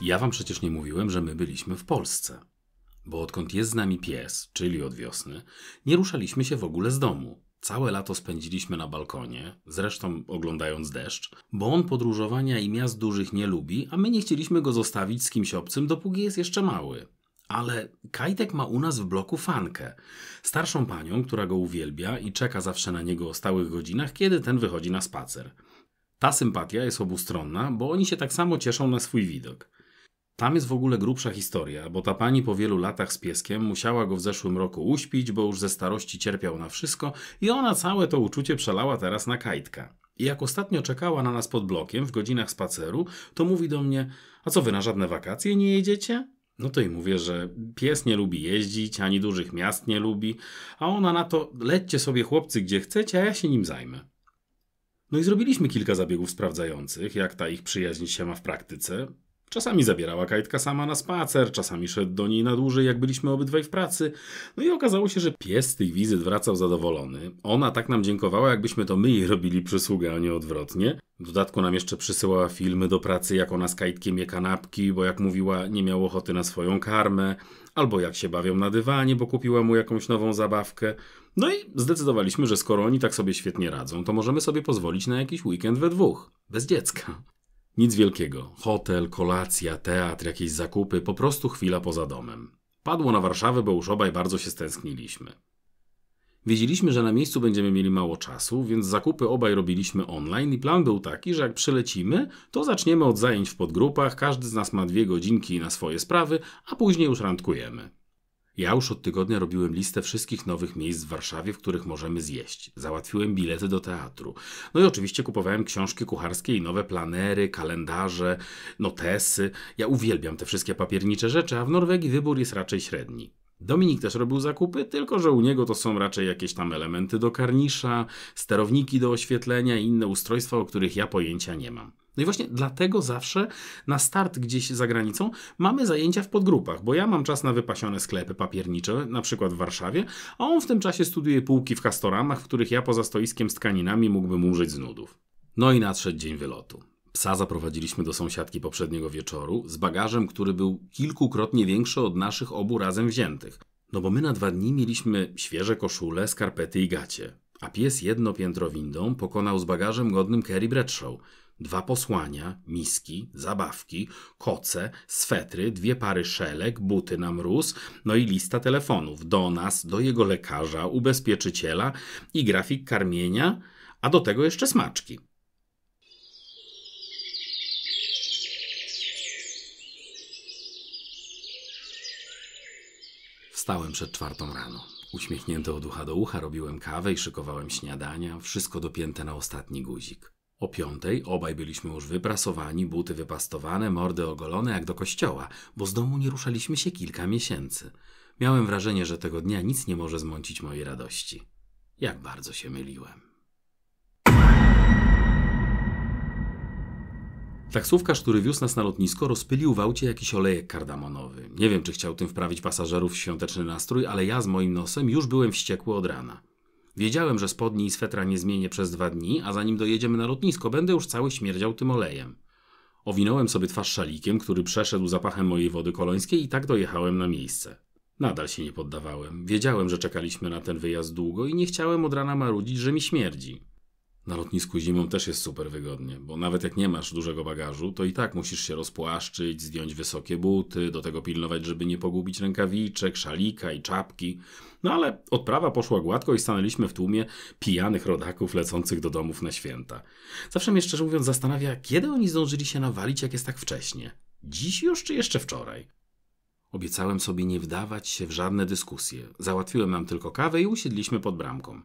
Ja wam przecież nie mówiłem, że my byliśmy w Polsce. Bo odkąd jest z nami pies, czyli od wiosny, nie ruszaliśmy się w ogóle z domu. Całe lato spędziliśmy na balkonie, zresztą oglądając deszcz, bo on podróżowania i miast dużych nie lubi, a my nie chcieliśmy go zostawić z kimś obcym, dopóki jest jeszcze mały. Ale Kajtek ma u nas w bloku fankę. Starszą panią, która go uwielbia i czeka zawsze na niego o stałych godzinach, kiedy ten wychodzi na spacer. Ta sympatia jest obustronna, bo oni się tak samo cieszą na swój widok. Tam jest w ogóle grubsza historia, bo ta pani po wielu latach z pieskiem musiała go w zeszłym roku uśpić, bo już ze starości cierpiał na wszystko i ona całe to uczucie przelała teraz na kajtka. I jak ostatnio czekała na nas pod blokiem w godzinach spaceru, to mówi do mnie: A co wy na żadne wakacje nie jedziecie? No to i mówię, że pies nie lubi jeździć, ani dużych miast nie lubi, a ona na to: Lećcie sobie chłopcy gdzie chcecie, a ja się nim zajmę. No i zrobiliśmy kilka zabiegów sprawdzających, jak ta ich przyjaźń się ma w praktyce. Czasami zabierała Kajtka sama na spacer, czasami szedł do niej na dłużej, jak byliśmy obydwaj w pracy. No i okazało się, że pies z tych wizyt wracał zadowolony. Ona tak nam dziękowała, jakbyśmy to my jej robili przysługę, a nie odwrotnie. W dodatku nam jeszcze przysyłała filmy do pracy, jak ona z Kajtkiem je kanapki, bo jak mówiła, nie miał ochoty na swoją karmę. Albo jak się bawią na dywanie, bo kupiła mu jakąś nową zabawkę. No i zdecydowaliśmy, że skoro oni tak sobie świetnie radzą, to możemy sobie pozwolić na jakiś weekend we dwóch. Bez dziecka. Nic wielkiego. Hotel, kolacja, teatr, jakieś zakupy, po prostu chwila poza domem. Padło na Warszawę, bo już obaj bardzo się stęskniliśmy. Wiedzieliśmy, że na miejscu będziemy mieli mało czasu, więc zakupy obaj robiliśmy online i plan był taki, że jak przylecimy, to zaczniemy od zajęć w podgrupach, każdy z nas ma dwie godzinki na swoje sprawy, a później już randkujemy. Ja już od tygodnia robiłem listę wszystkich nowych miejsc w Warszawie, w których możemy zjeść. Załatwiłem bilety do teatru. No i oczywiście kupowałem książki kucharskie i nowe planery, kalendarze, notesy. Ja uwielbiam te wszystkie papiernicze rzeczy, a w Norwegii wybór jest raczej średni. Dominik też robił zakupy, tylko że u niego to są raczej jakieś tam elementy do karnisza, sterowniki do oświetlenia i inne ustrojstwa, o których ja pojęcia nie mam. No i właśnie dlatego zawsze na start gdzieś za granicą mamy zajęcia w podgrupach, bo ja mam czas na wypasione sklepy papiernicze, na przykład w Warszawie, a on w tym czasie studiuje półki w kastoramach, w których ja poza stoiskiem z tkaninami mógłbym umrzeć z nudów. No i nadszedł dzień wylotu. Psa zaprowadziliśmy do sąsiadki poprzedniego wieczoru z bagażem, który był kilkukrotnie większy od naszych obu razem wziętych. No bo my na dwa dni mieliśmy świeże koszule, skarpety i gacie. A pies jedno piętro windą pokonał z bagażem godnym Kerry Bradshaw – dwa posłania, miski, zabawki, koce, swetry, dwie pary szelek, buty na mróz, no i lista telefonów do nas, do jego lekarza, ubezpieczyciela i grafik karmienia, a do tego jeszcze smaczki. Wstałem przed czwartą rano. Uśmiechnięty od ucha do ucha robiłem kawę i szykowałem śniadania, wszystko dopięte na ostatni guzik. O piątej obaj byliśmy już wyprasowani, buty wypastowane, mordy ogolone jak do kościoła, bo z domu nie ruszaliśmy się kilka miesięcy. Miałem wrażenie, że tego dnia nic nie może zmącić mojej radości. Jak bardzo się myliłem. Taksówkarz, który wiózł nas na lotnisko, rozpylił w aucie jakiś olejek kardamonowy. Nie wiem, czy chciał tym wprawić pasażerów w świąteczny nastrój, ale ja z moim nosem już byłem wściekły od rana. Wiedziałem, że spodni i swetra nie zmienię przez dwa dni, a zanim dojedziemy na lotnisko, będę już cały śmierdział tym olejem. Owinąłem sobie twarz szalikiem, który przeszedł zapachem mojej wody kolońskiej i tak dojechałem na miejsce. Nadal się nie poddawałem. Wiedziałem, że czekaliśmy na ten wyjazd długo i nie chciałem od rana marudzić, że mi śmierdzi. Na lotnisku zimą też jest super wygodnie, bo nawet jak nie masz dużego bagażu, to i tak musisz się rozpłaszczyć, zdjąć wysokie buty, do tego pilnować, żeby nie pogubić rękawiczek, szalika i czapki. No ale odprawa poszła gładko i stanęliśmy w tłumie pijanych rodaków lecących do domów na święta. Zawsze mnie szczerze mówiąc zastanawia, kiedy oni zdążyli się nawalić, jak jest tak wcześnie. Dziś już czy jeszcze wczoraj? Obiecałem sobie nie wdawać się w żadne dyskusje. Załatwiłem nam tylko kawę i usiedliśmy pod bramką.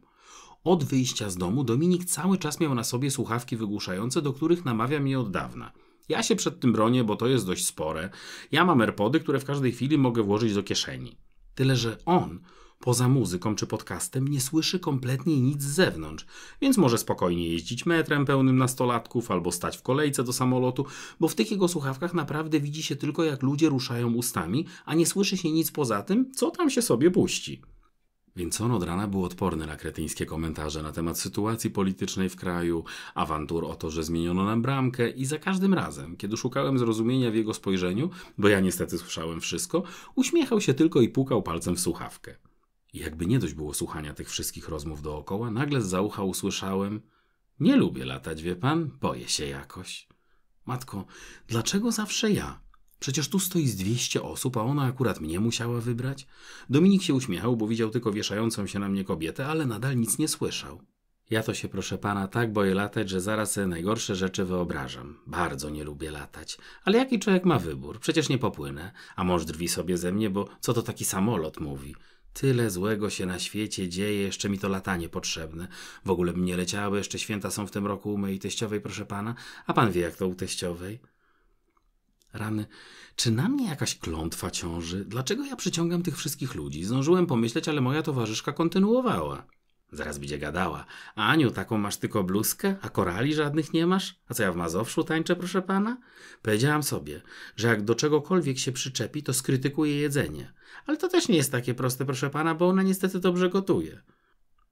Od wyjścia z domu Dominik cały czas miał na sobie słuchawki wygłuszające, do których namawia mnie od dawna. Ja się przed tym bronię, bo to jest dość spore. Ja mam AirPody, które w każdej chwili mogę włożyć do kieszeni. Tyle, że on, poza muzyką czy podcastem, nie słyszy kompletnie nic z zewnątrz, więc może spokojnie jeździć metrem pełnym nastolatków albo stać w kolejce do samolotu, bo w tych jego słuchawkach naprawdę widzi się tylko jak ludzie ruszają ustami, a nie słyszy się nic poza tym, co tam się sobie puści. Więc on od rana był odporny na kretyńskie komentarze na temat sytuacji politycznej w kraju, awantur o to, że zmieniono nam bramkę i za każdym razem, kiedy szukałem zrozumienia w jego spojrzeniu, bo ja niestety słyszałem wszystko, uśmiechał się tylko i pukał palcem w słuchawkę. I jakby nie dość było słuchania tych wszystkich rozmów dookoła, nagle z za usłyszałem – nie lubię latać, wie pan, boję się jakoś. Matko, dlaczego zawsze ja? Przecież tu stoi z 200 osób, a ona akurat mnie musiała wybrać. Dominik się uśmiechał, bo widział tylko wieszającą się na mnie kobietę, ale nadal nic nie słyszał. Ja to się, proszę pana, tak boję latać, że zaraz sobie najgorsze rzeczy wyobrażam. Bardzo nie lubię latać. Ale jaki człowiek ma wybór? Przecież nie popłynę. A mąż drwi sobie ze mnie, bo co to taki samolot mówi? Tyle złego się na świecie dzieje, jeszcze mi to latanie potrzebne. W ogóle bym nie jeszcze święta są w tym roku u mojej teściowej, proszę pana, a pan wie jak to u teściowej. Rany, czy na mnie jakaś klątwa ciąży? Dlaczego ja przyciągam tych wszystkich ludzi? Zdążyłem pomyśleć, ale moja towarzyszka kontynuowała. Zaraz będzie gadała. Aniu, taką masz tylko bluzkę, a korali żadnych nie masz? A co ja w Mazowszu tańczę, proszę pana? Powiedziałam sobie, że jak do czegokolwiek się przyczepi, to skrytykuje jedzenie. Ale to też nie jest takie proste, proszę pana, bo ona niestety dobrze gotuje.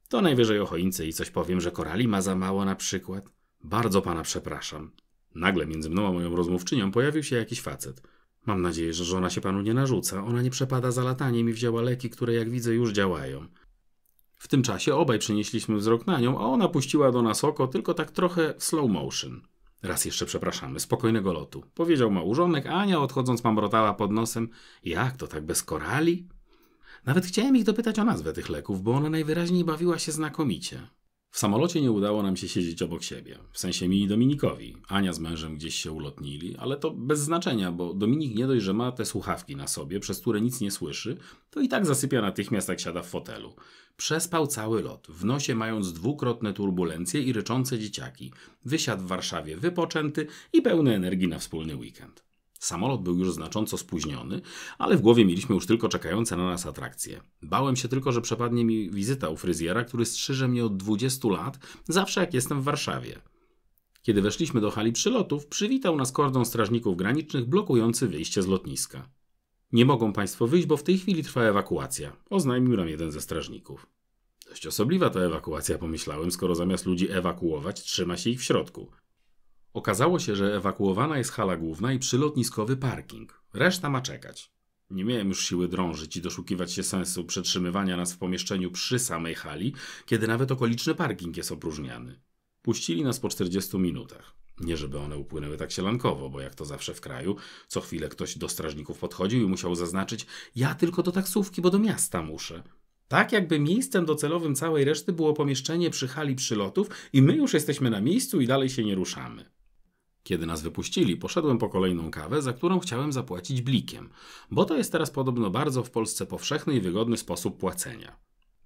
To najwyżej o choince i coś powiem, że korali ma za mało na przykład. Bardzo pana przepraszam. Nagle między mną a moją rozmówczynią pojawił się jakiś facet. Mam nadzieję, że żona się panu nie narzuca. Ona nie przepada za lataniem i wzięła leki, które jak widzę już działają. W tym czasie obaj przenieśliśmy wzrok na nią, a ona puściła do nas oko, tylko tak trochę slow motion. Raz jeszcze przepraszamy, spokojnego lotu. Powiedział małżonek, a Ania odchodząc mamrotała pod nosem. Jak to tak bez korali? Nawet chciałem ich dopytać o nazwę tych leków, bo ona najwyraźniej bawiła się znakomicie. W samolocie nie udało nam się siedzieć obok siebie, w sensie mi i Dominikowi. Ania z mężem gdzieś się ulotnili, ale to bez znaczenia, bo Dominik nie dość, że ma te słuchawki na sobie, przez które nic nie słyszy, to i tak zasypia natychmiast jak siada w fotelu. Przespał cały lot, w nosie mając dwukrotne turbulencje i ryczące dzieciaki. Wysiadł w Warszawie wypoczęty i pełny energii na wspólny weekend. Samolot był już znacząco spóźniony, ale w głowie mieliśmy już tylko czekające na nas atrakcje. Bałem się tylko, że przepadnie mi wizyta u fryzjera, który strzyże mnie od 20 lat, zawsze jak jestem w Warszawie. Kiedy weszliśmy do hali przylotów, przywitał nas kordon strażników granicznych blokujący wyjście z lotniska. Nie mogą Państwo wyjść, bo w tej chwili trwa ewakuacja, oznajmił nam jeden ze strażników. Dość osobliwa ta ewakuacja, pomyślałem, skoro zamiast ludzi ewakuować, trzyma się ich w środku. Okazało się, że ewakuowana jest hala główna i przylotniskowy parking. Reszta ma czekać. Nie miałem już siły drążyć i doszukiwać się sensu przetrzymywania nas w pomieszczeniu przy samej hali, kiedy nawet okoliczny parking jest opróżniany. Puścili nas po 40 minutach. Nie żeby one upłynęły tak sielankowo, bo jak to zawsze w kraju, co chwilę ktoś do strażników podchodził i musiał zaznaczyć: Ja tylko do taksówki, bo do miasta muszę. Tak jakby miejscem docelowym całej reszty było pomieszczenie przy hali przylotów i my już jesteśmy na miejscu i dalej się nie ruszamy. Kiedy nas wypuścili, poszedłem po kolejną kawę, za którą chciałem zapłacić blikiem, bo to jest teraz podobno bardzo w Polsce powszechny i wygodny sposób płacenia.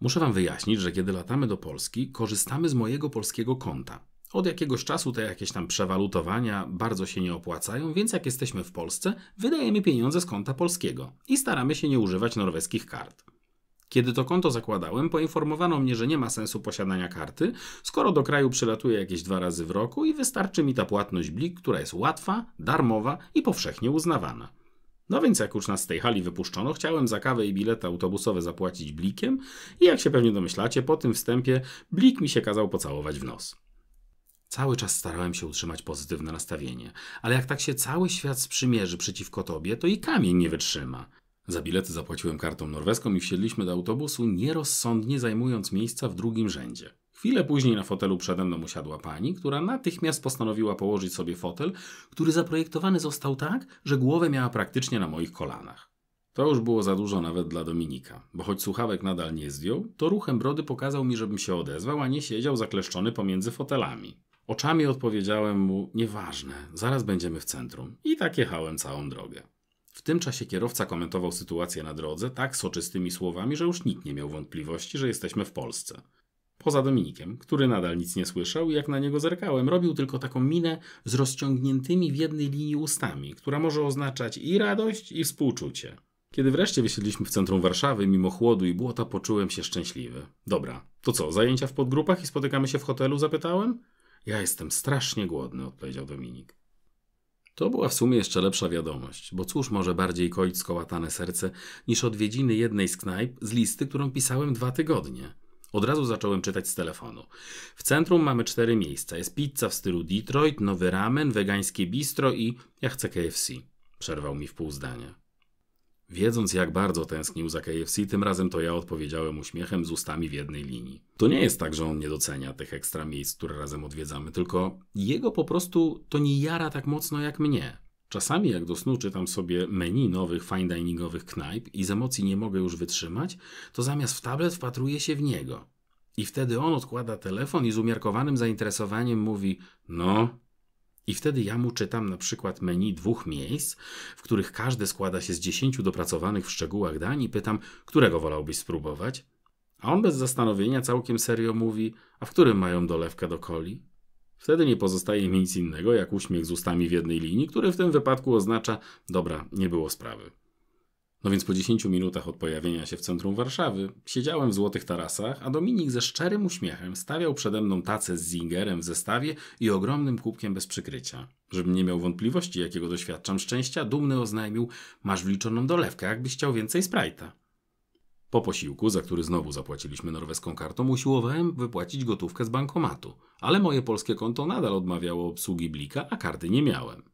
Muszę Wam wyjaśnić, że kiedy latamy do Polski, korzystamy z mojego polskiego konta. Od jakiegoś czasu te jakieś tam przewalutowania bardzo się nie opłacają, więc jak jesteśmy w Polsce, wydajemy pieniądze z konta polskiego i staramy się nie używać norweskich kart. Kiedy to konto zakładałem, poinformowano mnie, że nie ma sensu posiadania karty, skoro do kraju przylatuję jakieś dwa razy w roku i wystarczy mi ta płatność blik, która jest łatwa, darmowa i powszechnie uznawana. No więc jak już nas z tej hali wypuszczono, chciałem za kawę i bilety autobusowe zapłacić blikiem i jak się pewnie domyślacie, po tym wstępie blik mi się kazał pocałować w nos. Cały czas starałem się utrzymać pozytywne nastawienie, ale jak tak się cały świat sprzymierzy przeciwko tobie, to i kamień nie wytrzyma. Za bilety zapłaciłem kartą norweską i wsiedliśmy do autobusu, nierozsądnie zajmując miejsca w drugim rzędzie. Chwilę później na fotelu przede mną usiadła pani, która natychmiast postanowiła położyć sobie fotel, który zaprojektowany został tak, że głowę miała praktycznie na moich kolanach. To już było za dużo nawet dla Dominika, bo choć słuchawek nadal nie zdjął, to ruchem brody pokazał mi, żebym się odezwał, a nie siedział zakleszczony pomiędzy fotelami. Oczami odpowiedziałem mu, nieważne, zaraz będziemy w centrum. I tak jechałem całą drogę tym czasie kierowca komentował sytuację na drodze tak soczystymi słowami, że już nikt nie miał wątpliwości, że jesteśmy w Polsce. Poza Dominikiem, który nadal nic nie słyszał i jak na niego zerkałem, robił tylko taką minę z rozciągniętymi w jednej linii ustami, która może oznaczać i radość, i współczucie. Kiedy wreszcie wysiedliśmy w centrum Warszawy, mimo chłodu i błota, poczułem się szczęśliwy. Dobra, to co, zajęcia w podgrupach i spotykamy się w hotelu? zapytałem. Ja jestem strasznie głodny, odpowiedział Dominik. To była w sumie jeszcze lepsza wiadomość, bo cóż może bardziej koić skołatane serce niż odwiedziny jednej z knajp z listy, którą pisałem dwa tygodnie. Od razu zacząłem czytać z telefonu. W centrum mamy cztery miejsca. Jest pizza w stylu Detroit, nowy ramen, wegańskie bistro i ja chcę KFC. Przerwał mi w pół zdania. Wiedząc, jak bardzo tęsknił za KFC, tym razem to ja odpowiedziałem uśmiechem z ustami w jednej linii. To nie jest tak, że on nie docenia tych ekstra miejsc, które razem odwiedzamy, tylko jego po prostu to nie jara tak mocno jak mnie. Czasami jak do snu czytam sobie menu nowych fine diningowych knajp i z emocji nie mogę już wytrzymać, to zamiast w tablet wpatruję się w niego. I wtedy on odkłada telefon i z umiarkowanym zainteresowaniem mówi: No, i wtedy ja mu czytam na przykład menu dwóch miejsc, w których każde składa się z dziesięciu dopracowanych w szczegółach dań i pytam, którego wolałbyś spróbować? A on bez zastanowienia całkiem serio mówi, a w którym mają dolewkę do coli? Wtedy nie pozostaje mi nic innego jak uśmiech z ustami w jednej linii, który w tym wypadku oznacza, dobra, nie było sprawy. No więc po 10 minutach od pojawienia się w centrum Warszawy siedziałem w złotych tarasach, a Dominik ze szczerym uśmiechem stawiał przede mną tacę z zingerem w zestawie i ogromnym kubkiem bez przykrycia. Żebym nie miał wątpliwości, jakiego doświadczam szczęścia, dumny oznajmił: Masz wliczoną dolewkę, jakbyś chciał więcej sprajta. Po posiłku, za który znowu zapłaciliśmy norweską kartą, usiłowałem wypłacić gotówkę z bankomatu, ale moje polskie konto nadal odmawiało obsługi blika, a karty nie miałem.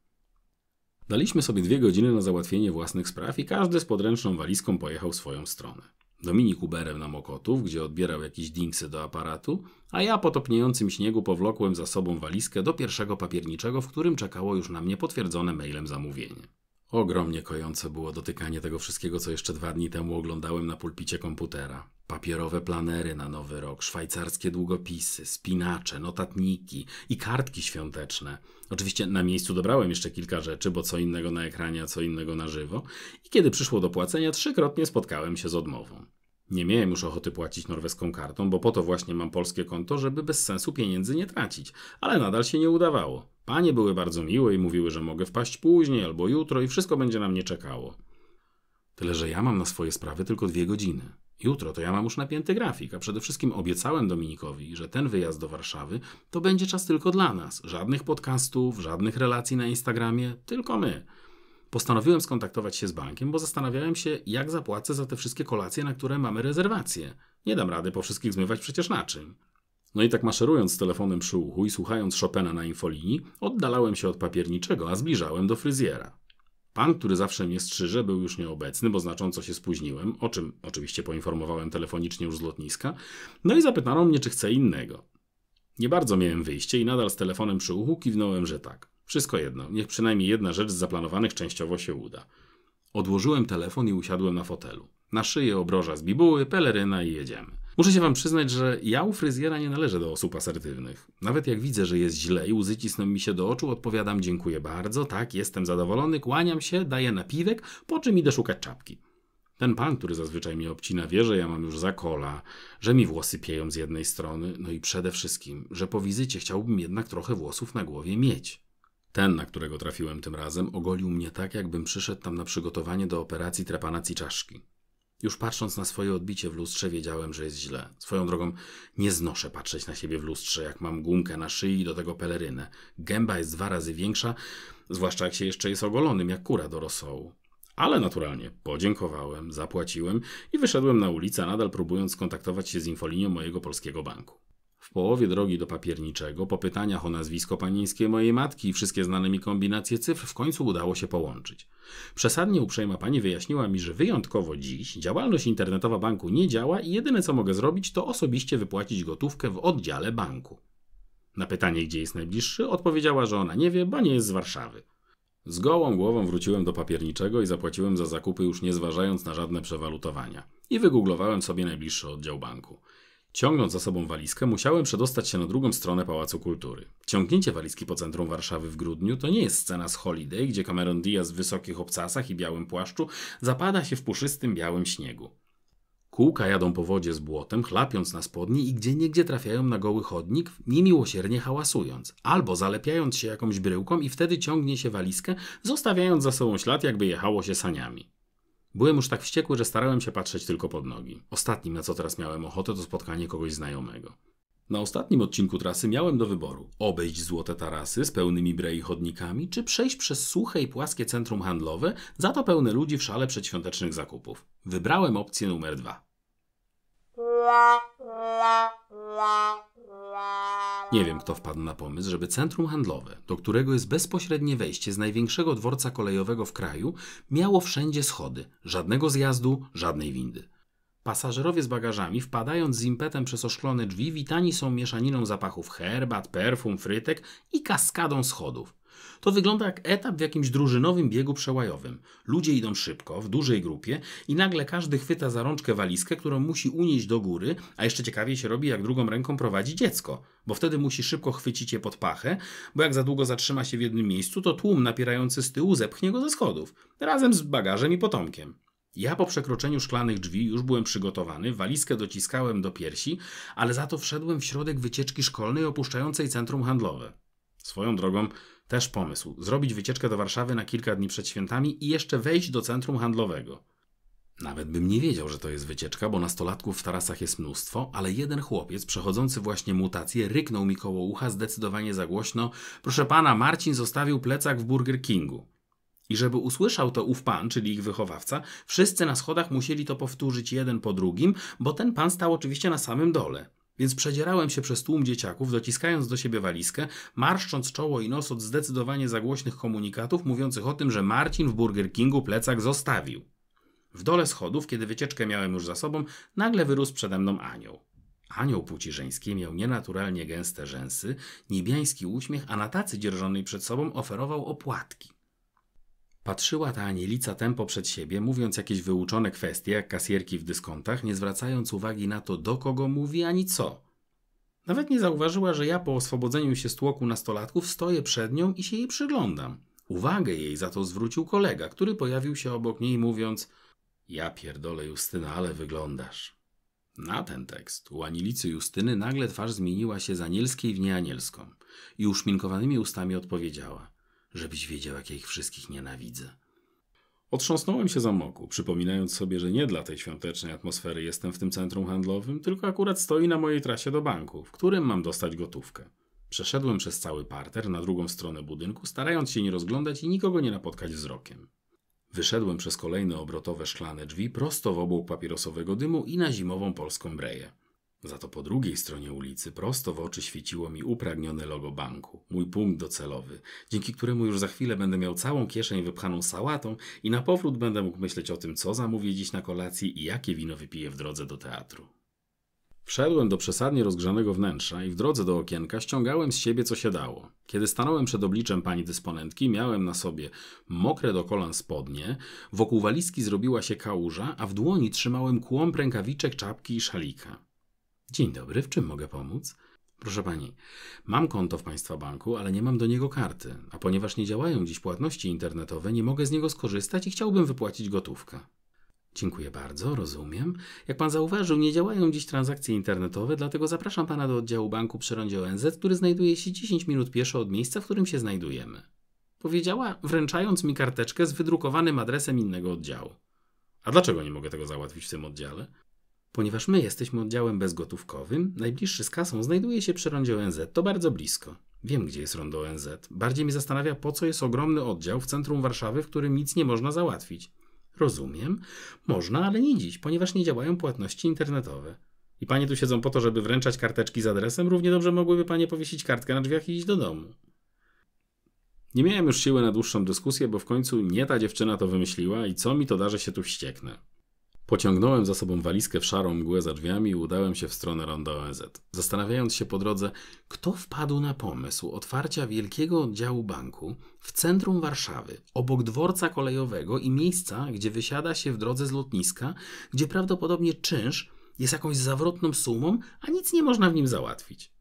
Daliśmy sobie dwie godziny na załatwienie własnych spraw i każdy z podręczną walizką pojechał swoją stronę. Dominik Uberem na Mokotów, gdzie odbierał jakieś dingsy do aparatu, a ja po topniejącym śniegu powlokłem za sobą walizkę do pierwszego papierniczego, w którym czekało już na mnie potwierdzone mailem zamówienie. Ogromnie kojące było dotykanie tego wszystkiego, co jeszcze dwa dni temu oglądałem na pulpicie komputera. Papierowe planery na nowy rok, szwajcarskie długopisy, spinacze, notatniki i kartki świąteczne. Oczywiście na miejscu dobrałem jeszcze kilka rzeczy, bo co innego na ekranie, a co innego na żywo. I kiedy przyszło do płacenia, trzykrotnie spotkałem się z odmową. Nie miałem już ochoty płacić norweską kartą, bo po to właśnie mam polskie konto, żeby bez sensu pieniędzy nie tracić, ale nadal się nie udawało. Panie były bardzo miłe i mówiły, że mogę wpaść później albo jutro i wszystko będzie na mnie czekało. Tyle, że ja mam na swoje sprawy tylko dwie godziny. Jutro to ja mam już napięty grafik, a przede wszystkim obiecałem Dominikowi, że ten wyjazd do Warszawy to będzie czas tylko dla nas. Żadnych podcastów, żadnych relacji na Instagramie, tylko my postanowiłem skontaktować się z bankiem, bo zastanawiałem się, jak zapłacę za te wszystkie kolacje, na które mamy rezerwację. Nie dam rady po wszystkich zmywać przecież naczyń. No i tak maszerując z telefonem przy uchu i słuchając Chopina na infolinii, oddalałem się od papierniczego, a zbliżałem do fryzjera. Pan, który zawsze mnie strzyże, był już nieobecny, bo znacząco się spóźniłem, o czym oczywiście poinformowałem telefonicznie już z lotniska, no i zapytano mnie, czy chcę innego. Nie bardzo miałem wyjście i nadal z telefonem przy uchu kiwnąłem, że tak. Wszystko jedno, niech przynajmniej jedna rzecz z zaplanowanych częściowo się uda. Odłożyłem telefon i usiadłem na fotelu. Na szyję obroża z bibuły, peleryna i jedziemy. Muszę się wam przyznać, że ja u fryzjera nie należę do osób asertywnych. Nawet jak widzę, że jest źle i łzy cisną mi się do oczu, odpowiadam dziękuję bardzo, tak, jestem zadowolony, kłaniam się, daję napiwek, po czym idę szukać czapki. Ten pan, który zazwyczaj mnie obcina, wie, że ja mam już za kola, że mi włosy pieją z jednej strony, no i przede wszystkim, że po wizycie chciałbym jednak trochę włosów na głowie mieć. Ten, na którego trafiłem tym razem, ogolił mnie tak, jakbym przyszedł tam na przygotowanie do operacji trepanacji czaszki. Już patrząc na swoje odbicie w lustrze, wiedziałem, że jest źle. Swoją drogą nie znoszę patrzeć na siebie w lustrze, jak mam gumkę na szyi i do tego pelerynę. Gęba jest dwa razy większa, zwłaszcza jak się jeszcze jest ogolonym, jak kura do rosołu. Ale naturalnie podziękowałem, zapłaciłem i wyszedłem na ulicę, nadal próbując skontaktować się z infolinią mojego polskiego banku. W połowie drogi do papierniczego, po pytaniach o nazwisko panieńskie mojej matki i wszystkie znane mi kombinacje cyfr, w końcu udało się połączyć. Przesadnie uprzejma pani wyjaśniła mi, że wyjątkowo dziś działalność internetowa banku nie działa i jedyne co mogę zrobić, to osobiście wypłacić gotówkę w oddziale banku. Na pytanie, gdzie jest najbliższy, odpowiedziała, że ona nie wie, bo nie jest z Warszawy. Z gołą głową wróciłem do papierniczego i zapłaciłem za zakupy już nie zważając na żadne przewalutowania. I wygooglowałem sobie najbliższy oddział banku. Ciągnąc za sobą walizkę, musiałem przedostać się na drugą stronę Pałacu Kultury. Ciągnięcie walizki po centrum Warszawy w grudniu to nie jest scena z Holiday, gdzie Cameron Diaz w wysokich obcasach i białym płaszczu zapada się w puszystym białym śniegu. Kółka jadą po wodzie z błotem, chlapiąc na spodnie i gdzie niegdzie trafiają na goły chodnik, niemiłosiernie hałasując, albo zalepiając się jakąś bryłką i wtedy ciągnie się walizkę, zostawiając za sobą ślad, jakby jechało się saniami. Byłem już tak wściekły, że starałem się patrzeć tylko pod nogi. Ostatnim, na co teraz miałem ochotę, to spotkanie kogoś znajomego. Na ostatnim odcinku trasy miałem do wyboru obejść złote tarasy z pełnymi brei chodnikami, czy przejść przez suche i płaskie centrum handlowe, za to pełne ludzi w szale przedświątecznych zakupów. Wybrałem opcję numer dwa. Nie wiem, kto wpadł na pomysł, żeby centrum handlowe, do którego jest bezpośrednie wejście z największego dworca kolejowego w kraju, miało wszędzie schody, żadnego zjazdu, żadnej windy. Pasażerowie z bagażami, wpadając z impetem przez oszklone drzwi, witani są mieszaniną zapachów herbat, perfum, frytek i kaskadą schodów. To wygląda jak etap w jakimś drużynowym biegu przełajowym. Ludzie idą szybko, w dużej grupie i nagle każdy chwyta za rączkę walizkę, którą musi unieść do góry, a jeszcze ciekawiej się robi, jak drugą ręką prowadzi dziecko, bo wtedy musi szybko chwycić je pod pachę, bo jak za długo zatrzyma się w jednym miejscu, to tłum napierający z tyłu zepchnie go ze schodów, razem z bagażem i potomkiem. Ja po przekroczeniu szklanych drzwi już byłem przygotowany, walizkę dociskałem do piersi, ale za to wszedłem w środek wycieczki szkolnej opuszczającej centrum handlowe. Swoją drogą też pomysł: zrobić wycieczkę do Warszawy na kilka dni przed świętami i jeszcze wejść do centrum handlowego. Nawet bym nie wiedział, że to jest wycieczka, bo nastolatków w tarasach jest mnóstwo, ale jeden chłopiec przechodzący właśnie mutację ryknął mi koło ucha zdecydowanie za głośno: Proszę pana, Marcin zostawił plecak w Burger Kingu. I żeby usłyszał to ów pan, czyli ich wychowawca, wszyscy na schodach musieli to powtórzyć jeden po drugim, bo ten pan stał oczywiście na samym dole. Więc przedzierałem się przez tłum dzieciaków, dociskając do siebie walizkę, marszcząc czoło i nos od zdecydowanie zagłośnych komunikatów mówiących o tym, że Marcin w Burger Kingu plecak zostawił. W dole schodów, kiedy wycieczkę miałem już za sobą, nagle wyrósł przede mną anioł. Anioł płci żeńskiej miał nienaturalnie gęste rzęsy, niebiański uśmiech, a na tacy dzierżonej przed sobą oferował opłatki. Patrzyła ta anielica tempo przed siebie, mówiąc jakieś wyuczone kwestie, jak kasierki w dyskontach, nie zwracając uwagi na to, do kogo mówi ani co. Nawet nie zauważyła, że ja po oswobodzeniu się z tłoku nastolatków stoję przed nią i się jej przyglądam. Uwagę jej za to zwrócił kolega, który pojawił się obok niej mówiąc Ja pierdolę Justyna, ale wyglądasz. Na ten tekst u anielicy Justyny nagle twarz zmieniła się z anielskiej w nieanielską i uszminkowanymi ustami odpowiedziała – żebyś wiedział, jak ja ich wszystkich nienawidzę. Otrząsnąłem się za moku, przypominając sobie, że nie dla tej świątecznej atmosfery jestem w tym centrum handlowym, tylko akurat stoi na mojej trasie do banku, w którym mam dostać gotówkę. Przeszedłem przez cały parter na drugą stronę budynku, starając się nie rozglądać i nikogo nie napotkać wzrokiem. Wyszedłem przez kolejne obrotowe szklane drzwi prosto w obłok papierosowego dymu i na zimową polską breję. Za to po drugiej stronie ulicy prosto w oczy świeciło mi upragnione logo banku, mój punkt docelowy, dzięki któremu już za chwilę będę miał całą kieszeń wypchaną sałatą i na powrót będę mógł myśleć o tym, co zamówię dziś na kolacji i jakie wino wypiję w drodze do teatru. Wszedłem do przesadnie rozgrzanego wnętrza i w drodze do okienka ściągałem z siebie co się dało. Kiedy stanąłem przed obliczem pani dysponentki, miałem na sobie mokre do kolan spodnie, wokół walizki zrobiła się kałuża, a w dłoni trzymałem kłąb rękawiczek, czapki i szalika. Dzień dobry, w czym mogę pomóc? Proszę pani, mam konto w Państwa banku, ale nie mam do niego karty, a ponieważ nie działają dziś płatności internetowe, nie mogę z niego skorzystać i chciałbym wypłacić gotówkę. Dziękuję bardzo, rozumiem. Jak pan zauważył, nie działają dziś transakcje internetowe, dlatego zapraszam pana do oddziału banku przy rondzie ONZ, który znajduje się 10 minut pieszo od miejsca, w którym się znajdujemy. Powiedziała, wręczając mi karteczkę z wydrukowanym adresem innego oddziału. A dlaczego nie mogę tego załatwić w tym oddziale? Ponieważ my jesteśmy oddziałem bezgotówkowym, najbliższy z kasą znajduje się przy rondzie ONZ, to bardzo blisko. Wiem, gdzie jest rondo ONZ. Bardziej mi zastanawia, po co jest ogromny oddział w centrum Warszawy, w którym nic nie można załatwić. Rozumiem. Można, ale nie dziś, ponieważ nie działają płatności internetowe. I panie tu siedzą po to, żeby wręczać karteczki z adresem, równie dobrze mogłyby panie powiesić kartkę na drzwiach i iść do domu. Nie miałem już siły na dłuższą dyskusję, bo w końcu nie ta dziewczyna to wymyśliła i co mi to da, że się tu wścieknę. Pociągnąłem za sobą walizkę w szarą mgłę za drzwiami i udałem się w stronę ronda ONZ, zastanawiając się po drodze, kto wpadł na pomysł otwarcia wielkiego oddziału banku w centrum Warszawy, obok dworca kolejowego i miejsca, gdzie wysiada się w drodze z lotniska, gdzie prawdopodobnie czynsz jest jakąś zawrotną sumą, a nic nie można w nim załatwić.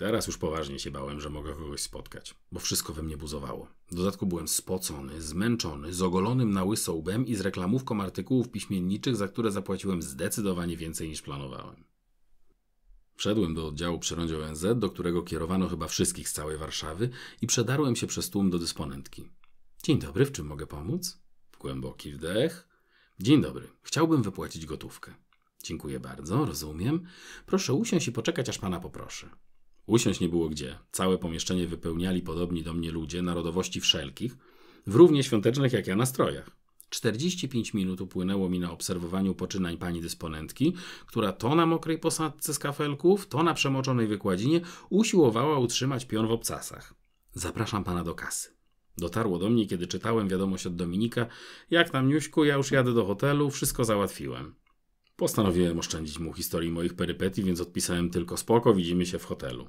Teraz już poważnie się bałem, że mogę kogoś spotkać, bo wszystko we mnie buzowało. W dodatku byłem spocony, zmęczony, z ogolonym na łyso łbem i z reklamówką artykułów piśmienniczych, za które zapłaciłem zdecydowanie więcej niż planowałem. Wszedłem do oddziału przy rondzie ONZ, do którego kierowano chyba wszystkich z całej Warszawy i przedarłem się przez tłum do dysponentki. Dzień dobry, w czym mogę pomóc? Głęboki wdech. Dzień dobry, chciałbym wypłacić gotówkę. Dziękuję bardzo, rozumiem. Proszę usiąść i poczekać, aż pana poproszę. Usiąść nie było gdzie. Całe pomieszczenie wypełniali podobni do mnie ludzie, narodowości wszelkich, w równie świątecznych jak ja nastrojach. 45 minut upłynęło mi na obserwowaniu poczynań pani dysponentki, która to na mokrej posadce z kafelków, to na przemoczonej wykładzinie usiłowała utrzymać pion w obcasach. Zapraszam pana do kasy. Dotarło do mnie, kiedy czytałem wiadomość od Dominika, jak tam Niuśku, ja już jadę do hotelu, wszystko załatwiłem. Postanowiłem oszczędzić mu historii moich perypetii, więc odpisałem tylko spoko, widzimy się w hotelu.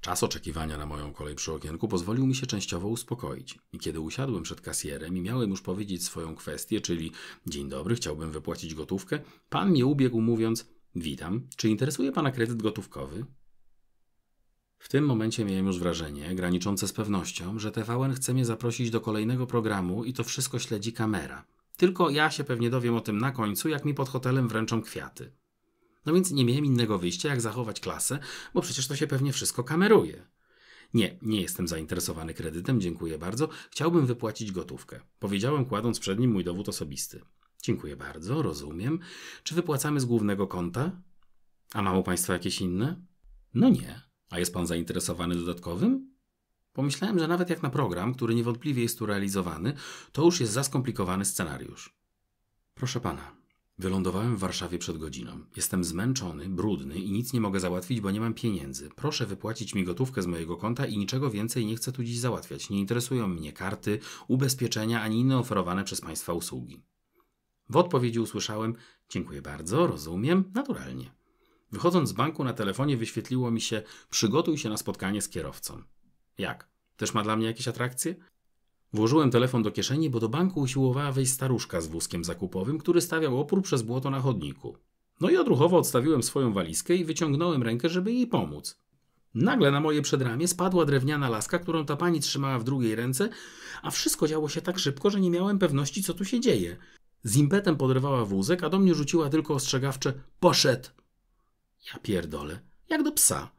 Czas oczekiwania na moją kolej przy okienku pozwolił mi się częściowo uspokoić. I kiedy usiadłem przed kasjerem i miałem już powiedzieć swoją kwestię, czyli dzień dobry, chciałbym wypłacić gotówkę, pan mnie ubiegł mówiąc: Witam, czy interesuje pana kredyt gotówkowy? W tym momencie miałem już wrażenie, graniczące z pewnością, że TVN chce mnie zaprosić do kolejnego programu i to wszystko śledzi kamera. Tylko ja się pewnie dowiem o tym na końcu, jak mi pod hotelem wręczą kwiaty. No więc nie miałem innego wyjścia, jak zachować klasę, bo przecież to się pewnie wszystko kameruje. Nie, nie jestem zainteresowany kredytem, dziękuję bardzo. Chciałbym wypłacić gotówkę. Powiedziałem, kładąc przed nim mój dowód osobisty. Dziękuję bardzo, rozumiem. Czy wypłacamy z głównego konta? A mam państwo Państwa jakieś inne? No nie. A jest Pan zainteresowany dodatkowym? Pomyślałem, że nawet jak na program, który niewątpliwie jest tu realizowany, to już jest zaskomplikowany scenariusz. Proszę pana, wylądowałem w Warszawie przed godziną. Jestem zmęczony, brudny i nic nie mogę załatwić, bo nie mam pieniędzy. Proszę wypłacić mi gotówkę z mojego konta i niczego więcej nie chcę tu dziś załatwiać. Nie interesują mnie karty, ubezpieczenia ani inne oferowane przez państwa usługi. W odpowiedzi usłyszałem: Dziękuję bardzo, rozumiem, naturalnie. Wychodząc z banku na telefonie wyświetliło mi się: Przygotuj się na spotkanie z kierowcą. Jak? Też ma dla mnie jakieś atrakcje? Włożyłem telefon do kieszeni, bo do banku usiłowała wejść staruszka z wózkiem zakupowym, który stawiał opór przez błoto na chodniku. No i odruchowo odstawiłem swoją walizkę i wyciągnąłem rękę, żeby jej pomóc. Nagle na moje przedramię spadła drewniana laska, którą ta pani trzymała w drugiej ręce, a wszystko działo się tak szybko, że nie miałem pewności, co tu się dzieje. Z impetem podrywała wózek, a do mnie rzuciła tylko ostrzegawcze poszedł. Ja pierdolę, jak do psa.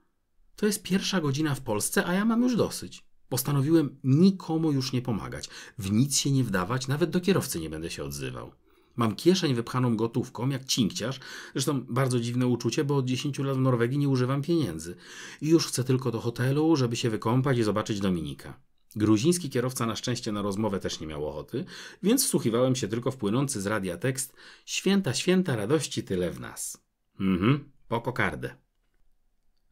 To jest pierwsza godzina w Polsce, a ja mam już dosyć. Postanowiłem nikomu już nie pomagać, w nic się nie wdawać, nawet do kierowcy nie będę się odzywał. Mam kieszeń wypchaną gotówką, jak cinkciarz. Zresztą bardzo dziwne uczucie, bo od 10 lat w Norwegii nie używam pieniędzy. I już chcę tylko do hotelu, żeby się wykąpać i zobaczyć Dominika. Gruziński kierowca na szczęście na rozmowę też nie miał ochoty, więc wsłuchiwałem się tylko w płynący z radia tekst Święta, święta, radości tyle w nas. Mhm, po kokardę.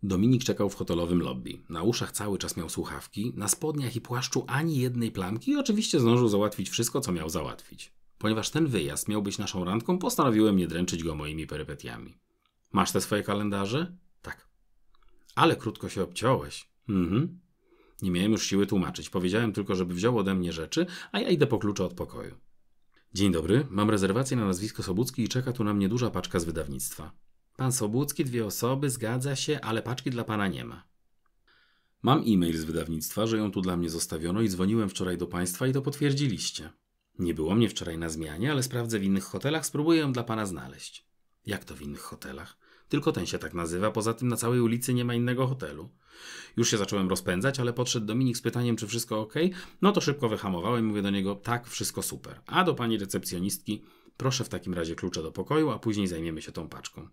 Dominik czekał w hotelowym lobby. Na uszach cały czas miał słuchawki, na spodniach i płaszczu ani jednej plamki i oczywiście zdążył załatwić wszystko, co miał załatwić. Ponieważ ten wyjazd miał być naszą randką, postanowiłem nie dręczyć go moimi perypetiami. Masz te swoje kalendarze? Tak. Ale krótko się obciąłeś. Mhm. Nie miałem już siły tłumaczyć. Powiedziałem tylko, żeby wziął ode mnie rzeczy, a ja idę po klucze od pokoju. Dzień dobry, mam rezerwację na nazwisko Sobucki i czeka tu na mnie duża paczka z wydawnictwa. Pan Sobucki, dwie osoby, zgadza się, ale paczki dla pana nie ma. Mam e-mail z wydawnictwa, że ją tu dla mnie zostawiono i dzwoniłem wczoraj do państwa i to potwierdziliście. Nie było mnie wczoraj na zmianie, ale sprawdzę w innych hotelach, spróbuję ją dla pana znaleźć. Jak to w innych hotelach? Tylko ten się tak nazywa, poza tym na całej ulicy nie ma innego hotelu. Już się zacząłem rozpędzać, ale podszedł Dominik z pytaniem, czy wszystko ok. No to szybko wyhamowałem i mówię do niego, tak, wszystko super. A do pani recepcjonistki, proszę w takim razie klucze do pokoju, a później zajmiemy się tą paczką.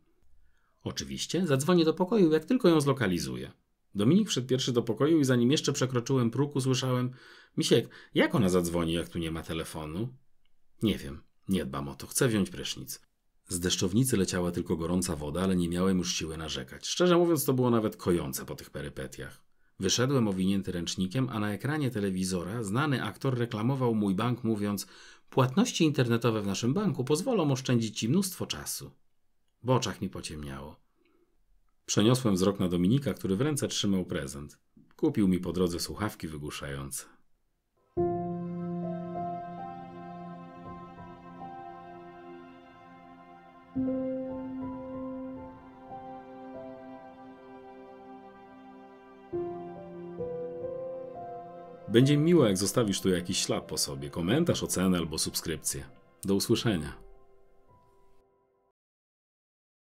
Oczywiście, zadzwonię do pokoju, jak tylko ją zlokalizuję. Dominik wszedł pierwszy do pokoju i zanim jeszcze przekroczyłem próg, usłyszałem: Misiek, jak ona zadzwoni, jak tu nie ma telefonu? Nie wiem, nie dbam o to, chcę wziąć prysznic. Z deszczownicy leciała tylko gorąca woda, ale nie miałem już siły narzekać. Szczerze mówiąc, to było nawet kojące po tych perypetiach. Wyszedłem owinięty ręcznikiem, a na ekranie telewizora znany aktor reklamował mój bank, mówiąc: Płatności internetowe w naszym banku pozwolą oszczędzić ci mnóstwo czasu. W oczach mi pociemniało. Przeniosłem wzrok na Dominika, który w ręce trzymał prezent. Kupił mi po drodze słuchawki wygłuszające. Będzie mi miło, jak zostawisz tu jakiś ślad po sobie, komentarz, ocenę albo subskrypcję. Do usłyszenia.